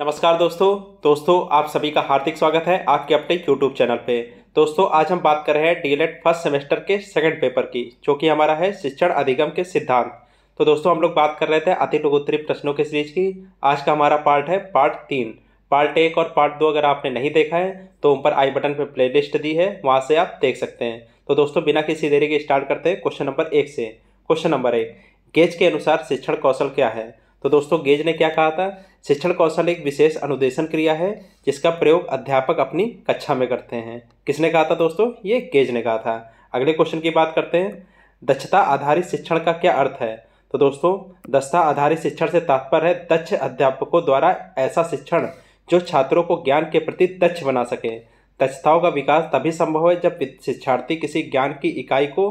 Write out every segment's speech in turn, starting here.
नमस्कार दोस्तों दोस्तों आप सभी का हार्दिक स्वागत है आपके अपने यूट्यूब चैनल पे दोस्तों आज हम बात कर रहे हैं डीएलएड e फर्स्ट सेमेस्टर के सेकंड पेपर की जो कि हमारा है शिक्षण अधिगम के सिद्धांत तो दोस्तों हम लोग बात कर रहे थे अति टुगोत्तरी प्रश्नों के सीरीज की आज का हमारा पार्ट है पार्ट तीन पार्ट एक और पार्ट दो अगर आपने नहीं देखा है तो ऊपर आई बटन पर प्ले दी है वहाँ से आप देख सकते हैं तो दोस्तों बिना किसी देरी के स्टार्ट करते हैं क्वेश्चन नंबर एक से क्वेश्चन नंबर एक गेज के अनुसार शिक्षण कौशल क्या है तो दोस्तों गेज ने क्या कहा था शिक्षण कौशल एक विशेष अनुदेशन क्रिया है जिसका प्रयोग अध्यापक अपनी कक्षा में करते हैं किसने कहा था दोस्तों ये केज ने कहा था अगले क्वेश्चन की बात करते हैं दक्षता आधारित शिक्षण का क्या अर्थ है तो दोस्तों दक्षता आधारित शिक्षण से तात्पर्य है दक्ष अध्यापकों द्वारा ऐसा शिक्षण जो छात्रों को ज्ञान के प्रति दक्ष बना सके दक्षताओं का विकास तभी संभव है जब शिक्षार्थी किसी ज्ञान की इकाई को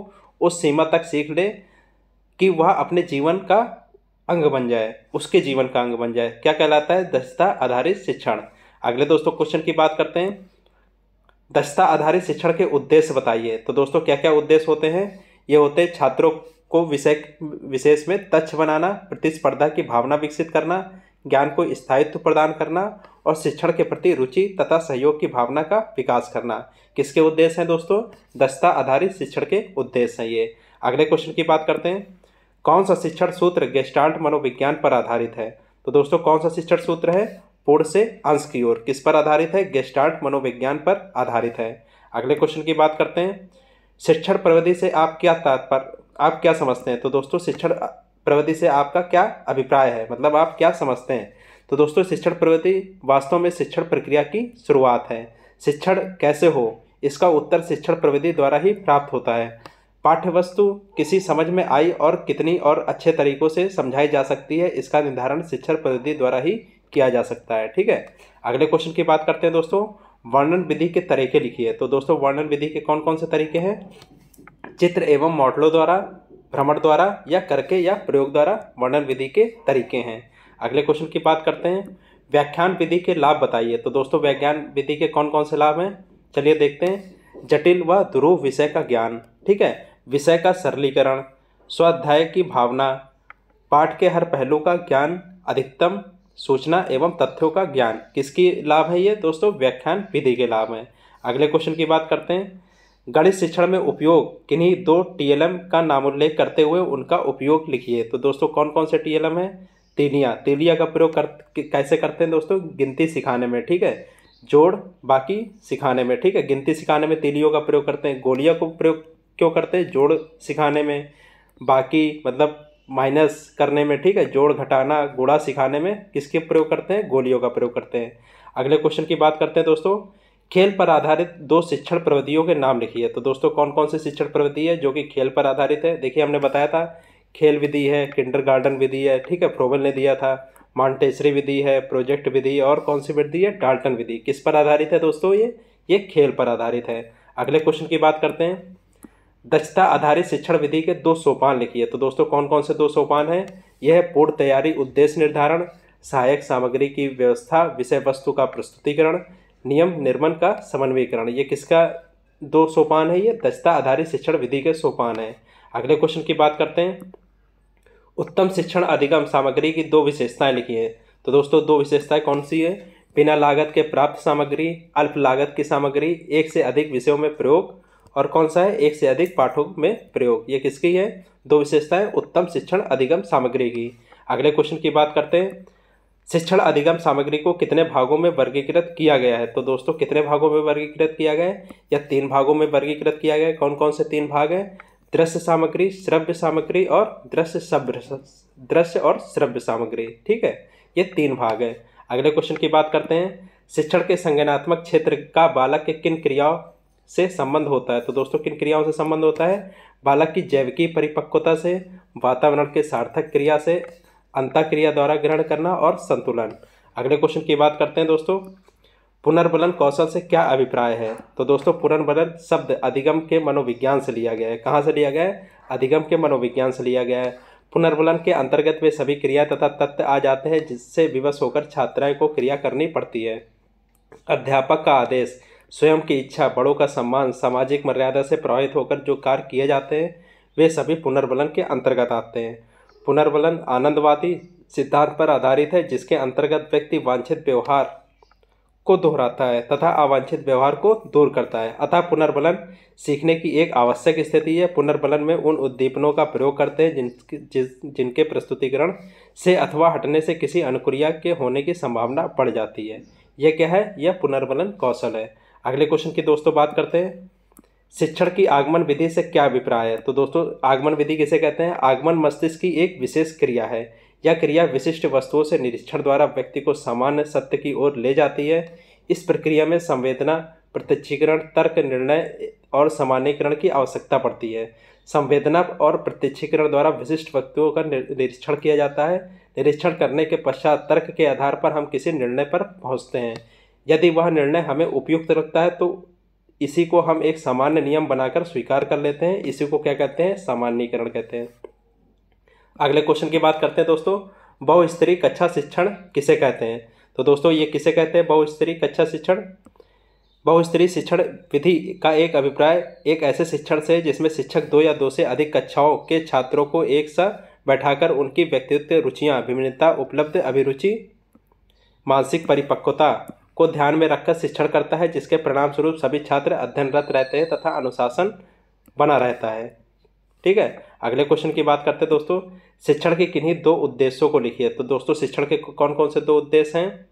उस सीमा तक सीख ले कि वह अपने जीवन का अंग बन जाए उसके जीवन का अंग बन जाए क्या कहलाता है दक्षता आधारित शिक्षण अगले दोस्तों क्वेश्चन की बात करते हैं दक्षता आधारित शिक्षण के उद्देश्य बताइए तो दोस्तों क्या क्या उद्देश्य होते हैं ये होते हैं छात्रों को विषय विशेष में तच्छ बनाना प्रतिस्पर्धा की भावना विकसित करना ज्ञान को स्थायित्व प्रदान करना और शिक्षण के प्रति रुचि तथा सहयोग की भावना का विकास करना किसके उद्देश्य हैं दोस्तों दस्ता आधारित शिक्षण के उद्देश्य हैं ये अगले क्वेश्चन की बात करते हैं कौन सा शिक्षण सूत्र गेस्टाल्ट मनोविज्ञान पर आधारित है तो दोस्तों कौन सा शिक्षण सूत्र है पूर्ण से अंश की ओर किस पर आधारित है गेस्टाल्ट मनोविज्ञान पर आधारित है अगले क्वेश्चन की बात करते हैं शिक्षण प्रवृत्ति से आप क्या तात्पर्य आप क्या समझते हैं तो दोस्तों शिक्षण प्रवृत्ति से आपका क्या अभिप्राय है मतलब आप क्या समझते हैं तो दोस्तों शिक्षण प्रवृत्ति वास्तव में शिक्षण प्रक्रिया की शुरुआत है शिक्षण कैसे हो इसका उत्तर शिक्षण प्रवृत्ति द्वारा ही प्राप्त होता है पाठ्यवस्तु किसी समझ में आई और कितनी और अच्छे तरीकों से समझाई जा सकती है इसका निर्धारण शिक्षण पद्धति द्वारा ही किया जा सकता है ठीक है अगले क्वेश्चन की बात करते हैं दोस्तों वर्णन विधि के तरीके लिखिए तो दोस्तों वर्णन विधि के कौन कौन से तरीके हैं चित्र एवं मॉडलों द्वारा भ्रमण द्वारा या करके या प्रयोग द्वारा वर्णन विधि के तरीके हैं अगले क्वेश्चन की बात करते हैं व्याख्यान विधि के लाभ बताइए तो दोस्तों व्याख्यान विधि के कौन कौन से लाभ हैं चलिए देखते हैं जटिल व ध्रुव विषय का ज्ञान ठीक है विषय का सरलीकरण स्वाध्याय की भावना पाठ के हर पहलू का ज्ञान अधिकतम सूचना एवं तथ्यों का ज्ञान किसकी लाभ है ये दोस्तों व्याख्यान विधि के लाभ है अगले क्वेश्चन की बात करते हैं गणित शिक्षण में उपयोग किन्हीं दो टीएलएम का नाम उल्लेख करते हुए उनका उपयोग लिखिए तो दोस्तों कौन कौन से टीएलएम है तीलिया तीलिया का प्रयोग कर कैसे करते हैं दोस्तों गिनती सिखाने में ठीक है जोड़ बाकी सिखाने में ठीक है गिनती सिखाने में तीलियों का प्रयोग करते हैं गोलिया को प्रयोग क्यों करते हैं जोड़ सिखाने में बाकी मतलब माइनस करने में ठीक है जोड़ घटाना गुड़ा सिखाने में किसके प्रयोग करते हैं गोलियों का प्रयोग करते हैं अगले क्वेश्चन की बात करते हैं दोस्तों खेल पर आधारित दो शिक्षण प्रवृत्तियों के नाम लिखिए तो दोस्तों कौन कौन सी शिक्षण प्रवृत्ति है जो कि खेल पर आधारित है देखिए हमने बताया था खेल विधि है किंडर गार्डन विधि है ठीक है फ्रोवल ने दिया था मॉन्टेसरी विधि है प्रोजेक्ट विधि और कौन सी विधि है डाल्टन विधि किस पर आधारित है दोस्तों ये ये खेल पर आधारित है अगले क्वेश्चन की बात करते हैं दक्षता आधारित शिक्षण विधि के दो सोपान लिखिए तो दोस्तों कौन कौन से दो सोपान हैं यह है पूर्ण तैयारी उद्देश्य निर्धारण सहायक सामग्री की व्यवस्था विषय वस्तु का प्रस्तुतिकरण नियम निर्माण का समन्वयकरण ये किसका दो सोपान है ये दक्षता आधारित शिक्षण विधि के सोपान है अगले क्वेश्चन की बात करते हैं उत्तम शिक्षण अधिगम सामग्री की दो विशेषताएं लिखी है तो दोस्तों दो विशेषताएं कौन सी है बिना लागत के प्राप्त सामग्री अल्प लागत की सामग्री एक से अधिक विषयों में प्रयोग और कौन सा है एक से अधिक पाठों में प्रयोग ये किसकी है दो विशेषताएं उत्तम शिक्षण अधिगम सामग्री की अगले क्वेश्चन की बात करते हैं शिक्षण अधिगम सामग्री को कितने भागों में वर्गीकृत किया गया है तो दोस्तों कितने भागों में वर्गीकृत किया गया है या तीन भागों में वर्गीकृत किया गया है कौन कौन से तीन भाग हैं दृश्य सामग्री श्रव्य सामग्री और दृश्य सभ्र दृश्य और श्रव्य सामग्री ठीक है ये तीन भाग है अगले क्वेश्चन की बात करते हैं शिक्षण के संज्ञानात्मक क्षेत्र का बालक के किन क्रियाओं से संबंध होता है तो दोस्तों किन क्रियाओं से संबंध होता है बालक की जैविकी परिपक्वता से वातावरण के सार्थक क्रिया से अंत क्रिया द्वारा ग्रहण करना और संतुलन अगले क्वेश्चन की बात करते हैं दोस्तों पुनर्बलन कौशल से क्या अभिप्राय है तो दोस्तों पुनर्बलन शब्द अधिगम के मनोविज्ञान से लिया गया है कहाँ से लिया गया है अधिगम के मनोविज्ञान से लिया गया है पुनर्बलन के अंतर्गत वे सभी क्रिया तथा तत्व आ जाते हैं जिससे विवश होकर छात्राएं को क्रिया करनी पड़ती है अध्यापक का आदेश स्वयं की इच्छा बड़ों का सम्मान सामाजिक मर्यादा से प्रभावित होकर जो कार्य किए जाते हैं वे सभी पुनर्बलन के अंतर्गत आते हैं पुनर्बलन आनंदवादी सिद्धांत पर आधारित है जिसके अंतर्गत व्यक्ति वांछित व्यवहार को दोहराता है तथा अवांछित व्यवहार को दूर करता है अतः पुनर्बलन सीखने की एक आवश्यक स्थिति है पुनर्बलन में उन उद्दीपनों का प्रयोग करते हैं जिनके जिस जिनके प्रस्तुतिकरण से अथवा हटने से किसी अनुक्रिया के होने की संभावना बढ़ जाती है यह क्या है यह पुनर्बलन कौशल है अगले क्वेश्चन की दोस्तों बात करते हैं शिक्षण की आगमन विधि से क्या अभिप्राय है तो दोस्तों आगमन विधि किसे कहते हैं आगमन मस्तिष्क की एक विशेष क्रिया है यह क्रिया विशिष्ट वस्तुओं से निरीक्षण द्वारा व्यक्ति को सामान्य सत्य की ओर ले जाती है इस प्रक्रिया में संवेदना प्रत्यक्षीकरण तर्क निर्णय और सामान्यकरण की आवश्यकता पड़ती है संवेदना और प्रत्यक्षीकरण द्वारा विशिष्ट वस्तुओं का निरीक्षण किया जाता है निरीक्षण करने के पश्चात तर्क के आधार पर हम किसी निर्णय पर पहुँचते हैं यदि वह निर्णय हमें उपयुक्त लगता है तो इसी को हम एक सामान्य नियम बनाकर स्वीकार कर लेते हैं इसी को क्या कहते हैं सामान्यकरण कहते हैं अगले क्वेश्चन की बात करते हैं दोस्तों बहुस्तरीय कक्षा शिक्षण किसे कहते हैं तो दोस्तों ये किसे कहते हैं बहुस्तरीय कक्षा शिक्षण बहुस्तरीय शिक्षण विधि का एक अभिप्राय एक ऐसे शिक्षण से जिसमें शिक्षक दो या दो से अधिक कक्षाओं के छात्रों को एक साथ बैठाकर उनकी व्यक्तित्व रुचियाँ विभिन्नता उपलब्ध अभिरुचि मानसिक परिपक्वता को ध्यान में रखकर शिक्षण करता है जिसके परिणाम स्वरूप सभी छात्र अध्ययनरत रहते हैं तथा अनुशासन बना रहता है ठीक है अगले क्वेश्चन की बात करते हैं दोस्तों शिक्षण के किन्हीं दो उद्देश्यों को लिखिए तो दोस्तों शिक्षण के कौन कौन से दो उद्देश्य हैं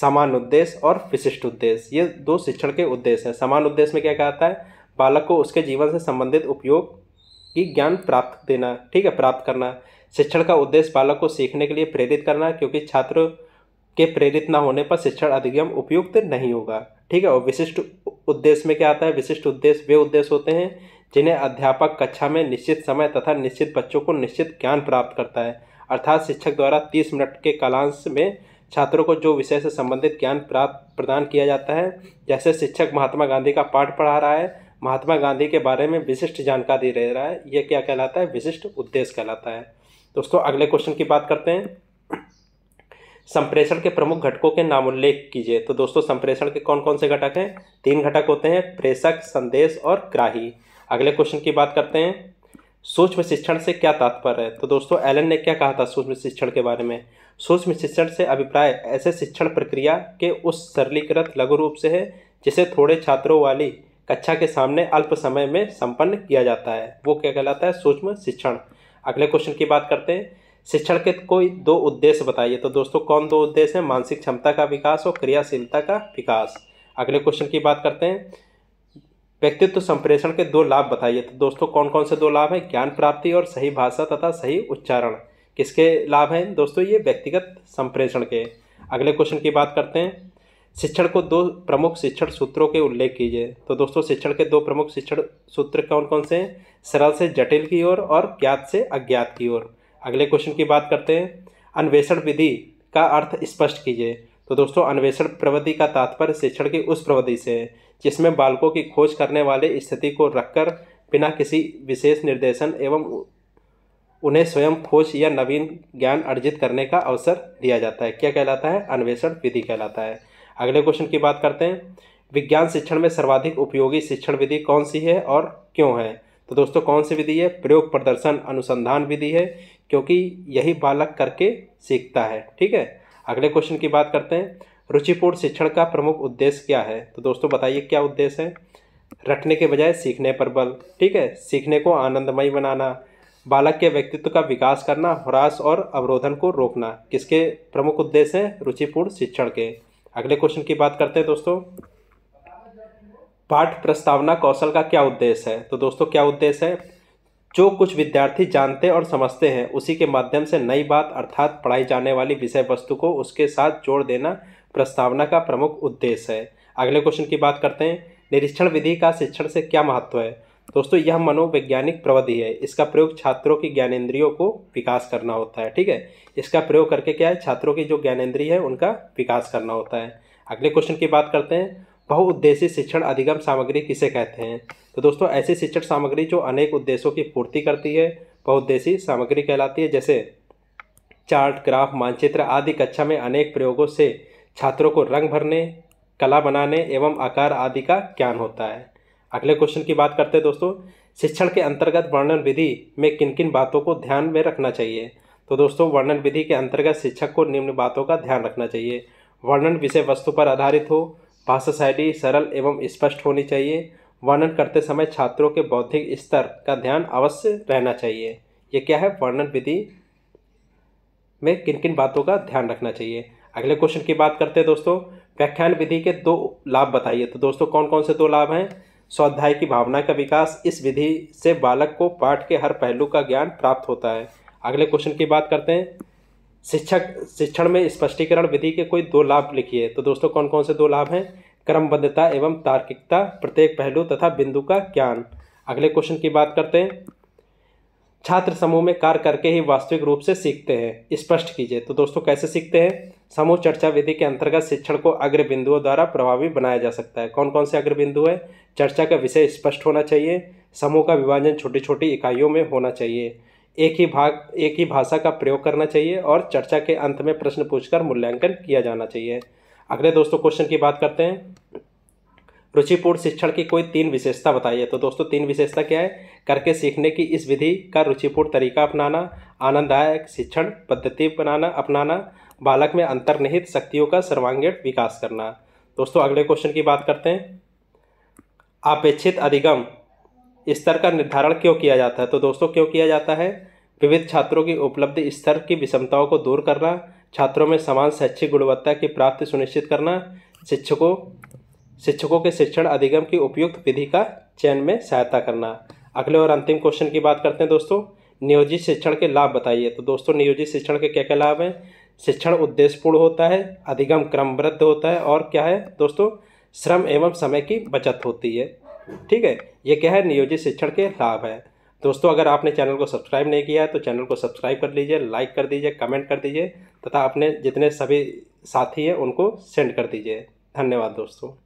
समान उद्देश्य और विशिष्ट उद्देश्य ये दो शिक्षण के उद्देश्य हैं समान उद्देश्य में क्या कहता है बालक को उसके जीवन से संबंधित उपयोग की ज्ञान प्राप्त देना ठीक है प्राप्त करना शिक्षण का उद्देश्य बालक को सीखने के लिए प्रेरित करना क्योंकि छात्र के प्रेरित ना होने पर शिक्षण अधिगम उपयुक्त नहीं होगा ठीक है और विशिष्ट उद्देश्य में क्या आता है विशिष्ट उद्देश्य वे उद्देश्य होते हैं जिन्हें अध्यापक कक्षा में निश्चित समय तथा निश्चित बच्चों को निश्चित ज्ञान प्राप्त करता है अर्थात शिक्षक द्वारा तीस मिनट के कालांश में छात्रों को जो विषय से संबंधित ज्ञान प्राप्त प्रदान किया जाता है जैसे शिक्षक महात्मा गांधी का पाठ पढ़ा रहा है महात्मा गांधी के बारे में विशिष्ट जानकारी दे रहा है यह क्या कहलाता है विशिष्ट उद्देश्य कहलाता है दोस्तों अगले क्वेश्चन की बात करते हैं संप्रेषण के प्रमुख घटकों के नाम उल्लेख कीजिए तो दोस्तों संप्रेषण के कौन कौन से घटक हैं तीन घटक होते हैं प्रेषक संदेश और ग्राही अगले क्वेश्चन की बात करते हैं सूक्ष्म शिक्षण से क्या तात्पर्य है तो दोस्तों एलन ने क्या कहा था सूक्ष्म शिक्षण के बारे में सूक्ष्म शिक्षण से अभिप्राय ऐसे शिक्षण प्रक्रिया के उस सरलीकृत लघु रूप से है जिसे थोड़े छात्रों वाली कक्षा के सामने अल्प समय में संपन्न किया जाता है वो क्या कहलाता है सूक्ष्म शिक्षण अगले क्वेश्चन की बात करते हैं शिक्षण के कोई दो उद्देश्य बताइए तो दोस्तों कौन दो उद्देश्य हैं मानसिक क्षमता का विकास और क्रियाशीलता का विकास अगले क्वेश्चन की बात करते हैं व्यक्तित्व संप्रेषण के दो लाभ बताइए तो दोस्तों कौन कौन से दो लाभ हैं ज्ञान प्राप्ति और सही भाषा तथा सही उच्चारण किसके लाभ हैं दोस्तों ये व्यक्तिगत संप्रेषण के अगले क्वेश्चन की बात करते हैं शिक्षण को दो प्रमुख शिक्षण सूत्रों के उल्लेख कीजिए तो दोस्तों शिक्षण के दो प्रमुख शिक्षण सूत्र कौन कौन से हैं सरल से जटिल की ओर और, ज्ञात से अज्ञात की ओर अगले क्वेश्चन की बात करते हैं अन्वेषण विधि का अर्थ स्पष्ट कीजिए तो दोस्तों अन्वेषण प्रवृत्ति का तात्पर्य शिक्षण की उस प्रवृत्ति से है जिसमें बालकों की खोज करने वाले स्थिति को रखकर बिना किसी विशेष निर्देशन एवं उन्हें स्वयं खोज या नवीन ज्ञान अर्जित करने का अवसर दिया जाता है क्या कहलाता है अन्वेषण विधि कहलाता है अगले क्वेश्चन की बात करते हैं विज्ञान शिक्षण में सर्वाधिक उपयोगी शिक्षण विधि कौन सी है और क्यों है तो दोस्तों कौन सी विधि है प्रयोग प्रदर्शन अनुसंधान विधि है क्योंकि यही बालक करके सीखता है ठीक है अगले क्वेश्चन की बात करते हैं रुचिपूर्ण शिक्षण का प्रमुख उद्देश्य क्या है तो दोस्तों बताइए क्या उद्देश्य है रटने के बजाय सीखने पर बल ठीक है सीखने को आनंदमय बनाना बालक के व्यक्तित्व का विकास करना ह्रास और अवरोधन को रोकना किसके प्रमुख उद्देश्य हैं रुचिपूर्ण शिक्षण के अगले क्वेश्चन की बात करते हैं दोस्तों पाठ प्रस्तावना कौशल का क्या उद्देश्य है तो दोस्तों क्या उद्देश्य है जो कुछ विद्यार्थी जानते और समझते हैं उसी के माध्यम से नई बात अर्थात पढ़ाई जाने वाली विषय वस्तु को उसके साथ जोड़ देना प्रस्तावना का प्रमुख उद्देश्य है अगले क्वेश्चन की बात करते हैं निरीक्षण विधि का शिक्षण से क्या महत्व है दोस्तों यह मनोवैज्ञानिक प्रविधि है इसका प्रयोग छात्रों की ज्ञानेंद्रियों को विकास करना होता है ठीक है इसका प्रयोग करके क्या है छात्रों की जो ज्ञानेंद्रिय है उनका विकास करना होता है अगले क्वेश्चन की बात करते हैं बहुउद्देशीय शिक्षण अधिगम सामग्री किसे कहते हैं तो दोस्तों ऐसी शिक्षण सामग्री जो अनेक उद्देश्यों की पूर्ति करती है बहुउद्देशी सामग्री कहलाती है जैसे चार्ट ग्राफ मानचित्र आदि कक्षा में अनेक प्रयोगों से छात्रों को रंग भरने कला बनाने एवं आकार आदि का ज्ञान होता है अगले क्वेश्चन की बात करते हैं दोस्तों शिक्षण के अंतर्गत वर्णन विधि में किन किन बातों को ध्यान में रखना चाहिए तो दोस्तों वर्णन विधि के अंतर्गत शिक्षक को निम्न बातों का ध्यान रखना चाहिए वर्णन विषय वस्तु पर आधारित हो भाषा शैली सरल एवं स्पष्ट होनी चाहिए वर्णन करते समय छात्रों के बौद्धिक स्तर का ध्यान अवश्य रहना चाहिए यह क्या है वर्णन विधि में किन किन बातों का ध्यान रखना चाहिए अगले क्वेश्चन की बात करते हैं दोस्तों व्याख्यान विधि के दो लाभ बताइए तो दोस्तों कौन कौन से दो लाभ हैं स्वाध्याय की भावना का विकास इस विधि से बालक को पाठ के हर पहलू का ज्ञान प्राप्त होता है अगले क्वेश्चन की बात करते हैं शिक्षक शिक्षण में स्पष्टीकरण विधि के कोई दो लाभ लिखिए तो दोस्तों कौन कौन से दो लाभ हैं क्रमबद्धता एवं तार्किकता प्रत्येक पहलू तथा बिंदु का ज्ञान अगले क्वेश्चन की बात करते हैं छात्र समूह में कार्य करके ही वास्तविक रूप से सीखते हैं स्पष्ट कीजिए तो दोस्तों कैसे सीखते हैं समूह चर्चा विधि के अंतर्गत शिक्षण को अग्र बिंदुओं द्वारा प्रभावी बनाया जा सकता है कौन कौन से अग्र बिंदु है चर्चा का विषय स्पष्ट होना चाहिए समूह का विभाजन छोटी छोटी इकाइयों में होना चाहिए एक ही भाग एक ही भाषा का प्रयोग करना चाहिए और चर्चा के अंत में प्रश्न पूछकर मूल्यांकन किया जाना चाहिए अगले दोस्तों क्वेश्चन की बात करते हैं रुचिपूर्ण शिक्षण की कोई तीन विशेषता बताइए तो दोस्तों तीन विशेषता क्या है करके सीखने की इस विधि का रुचिपूर्ण तरीका अपनाना आनंददायक शिक्षण पद्धति बनाना अपनाना बालक में अंतर्निहित शक्तियों का सर्वांगीण विकास करना दोस्तों अगले क्वेश्चन की बात करते हैं अपेक्षित अधिगम स्तर का निर्धारण क्यों किया जाता है तो दोस्तों क्यों किया जाता है विविध छात्रों की उपलब्धि स्तर की विषमताओं को दूर करना छात्रों में समान शैक्षिक गुणवत्ता की प्राप्ति सुनिश्चित करना शिक्षकों शिक्षकों के शिक्षण अधिगम की उपयुक्त विधि का चयन में सहायता करना अगले और अंतिम क्वेश्चन की बात करते हैं दोस्तों नियोजित शिक्षण के लाभ बताइए तो दोस्तों नियोजित शिक्षण के क्या क्या लाभ हैं शिक्षण उद्देश्यपूर्ण होता है अधिगम क्रमबद्ध होता है और क्या है दोस्तों श्रम एवं समय की बचत होती है ठीक है ये क्या है नियोजित शिक्षण के लाभ है दोस्तों अगर आपने चैनल को सब्सक्राइब नहीं किया है तो चैनल को सब्सक्राइब कर लीजिए लाइक कर दीजिए कमेंट कर दीजिए तथा अपने जितने सभी साथी हैं उनको सेंड कर दीजिए धन्यवाद दोस्तों